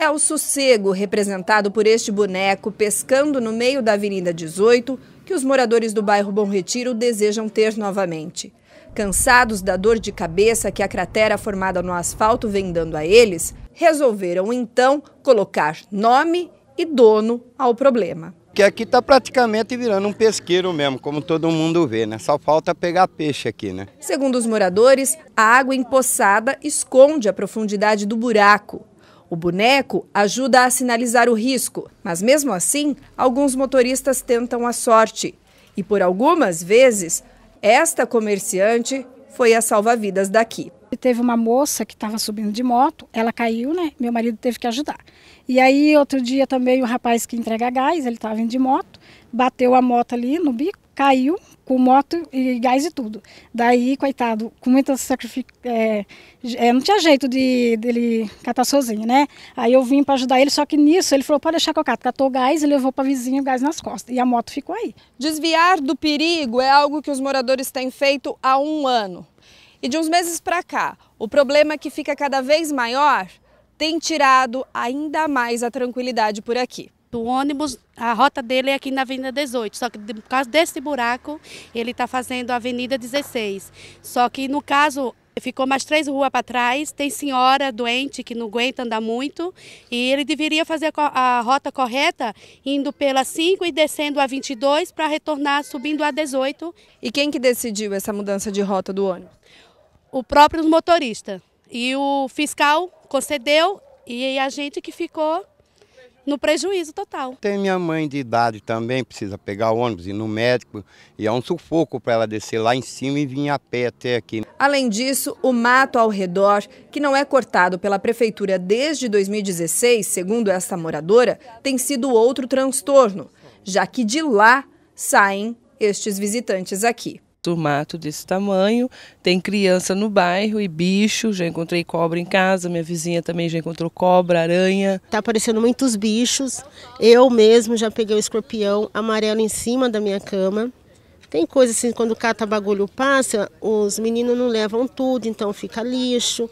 É o sossego representado por este boneco pescando no meio da Avenida 18 que os moradores do bairro Bom Retiro desejam ter novamente. Cansados da dor de cabeça que a cratera formada no asfalto vem dando a eles, resolveram então colocar nome e dono ao problema. Que aqui está praticamente virando um pesqueiro mesmo, como todo mundo vê, né? Só falta pegar peixe aqui, né? Segundo os moradores, a água empoçada esconde a profundidade do buraco. O boneco ajuda a sinalizar o risco, mas mesmo assim, alguns motoristas tentam a sorte. E por algumas vezes, esta comerciante foi a salva-vidas daqui. E teve uma moça que estava subindo de moto, ela caiu, né? Meu marido teve que ajudar. E aí, outro dia também, o rapaz que entrega gás, ele estava indo de moto, bateu a moto ali no bico, caiu com moto e gás e tudo. Daí, coitado, com muita sacrifício, é, é, não tinha jeito de dele catar sozinho, né? Aí eu vim para ajudar ele, só que nisso ele falou: pode deixar que eu cato. Catou gás e levou para vizinho gás nas costas. E a moto ficou aí. Desviar do perigo é algo que os moradores têm feito há um ano. E de uns meses para cá, o problema é que fica cada vez maior tem tirado ainda mais a tranquilidade por aqui. O ônibus, a rota dele é aqui na Avenida 18, só que por causa desse buraco, ele está fazendo a Avenida 16. Só que no caso, ficou mais três ruas para trás, tem senhora doente que não aguenta andar muito, e ele deveria fazer a, rota correta, indo pela 5 e descendo a 22 para retornar subindo a 18. E quem que decidiu essa mudança de rota do ônibus? o próprio motorista. E o fiscal concedeu e a gente que ficou no prejuízo total. Tem minha mãe de idade também, precisa pegar o ônibus, ir no médico, e é um sufoco para ela descer lá em cima e vir a pé até aqui. Além disso, o mato ao redor, que não é cortado pela prefeitura desde 2016, segundo esta moradora, tem sido outro transtorno, já que de lá saem estes visitantes aqui do mato desse tamanho, tem criança no bairro e bicho, já encontrei cobra em casa, minha vizinha também já encontrou cobra, aranha. Tá aparecendo muitos bichos. Eu mesmo já peguei o escorpião amarelo em cima da minha cama. Tem coisa assim, quando cata bagulho passa, os meninos não levam tudo, então fica lixo.